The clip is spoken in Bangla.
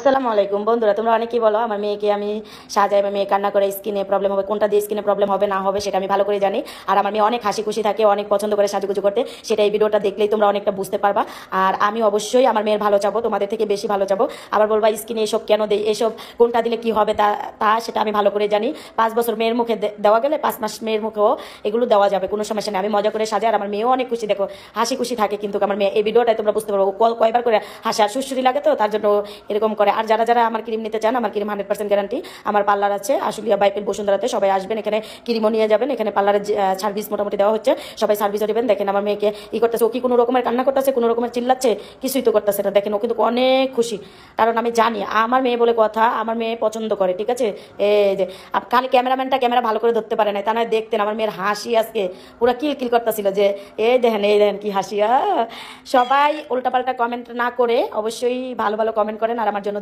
আসসালামু আলাইকুম বন্ধুরা তোমরা অনেকেই বলো আমার মেয়েকে আমি সাজাই বা মেয়ে কান্না করে স্কিনে প্রবলেম হবে কোনটা দিয়ে স্কিনে প্রবলেম হবে না হবে সেটা আমি ভালো করে জানি আর আমার মেয়ে অনেক হাসি খুশি থাকে অনেক পছন্দ করে সাজুগুজু করতে সেটা এই ভিডিওটা দেখলেই তোমরা অনেকটা বুঝতে পারবা আর আমি অবশ্যই আমার মেয়ের ভালো চাবো তোমাদের থেকে বেশি ভালো চাবো আবার বলবা স্কিনে এসব কেন দেয় এসব কোনটা দিলে কি হবে তা তা সেটা আমি ভালো করে জানি পাঁচ বছর মেয়ের মুখে দেওয়া গেলে পাঁচ মাস মেয়ের মুখেও এগুলো দেওয়া যাবে কোনো সমস্যা নেই আমি মজা করে সাজাই আর আমার মেয়েও অনেক খুশি দেখো হাসি খুশি থাকে কিন্তু আমার মেয়ে এই ভিডিওটাই তোমরা বুঝতে পারবো কয়বার করে হাসি আর লাগে তো তার জন্য এরকম করে পারে আর যারা যারা আমার ক্রিম নিতে চান আমার ক্রিম হান্ড্রেড পার্সেন্ট গ্যারান্টি আমার পার্লার আছে আশুলিয়া বাইপেল বসুন্ধরাতে সবাই আসবেন এখানে ক্রিমও নিয়ে যাবেন এখানে পার্লারের সার্ভিস মোটামুটি দেওয়া হচ্ছে সবাই সার্ভিসও দেবেন দেখেন আমার মেয়েকে ই করতেছে ও কি কোনো রকমের কান্না করতেছে কোনো রকমের চিল্লাচ্ছে কিছুই তো করতেছে না দেখেন ও কিন্তু অনেক খুশি কারণ আমি জানি আমার মেয়ে বলে কথা আমার মেয়ে পছন্দ করে ঠিক আছে এই যে খালি ক্যামেরাম্যানটা ক্যামেরা ভালো করে ধরতে পারে না তা নয় দেখতেন আমার মেয়ের হাসি আজকে পুরো কিল কিল করতেছিল যে এই দেখেন এই দেখেন কি হাসি সবাই উল্টাপাল্টা কমেন্ট না করে অবশ্যই ভালো ভালো কমেন্ট করেন আর আমার জন্য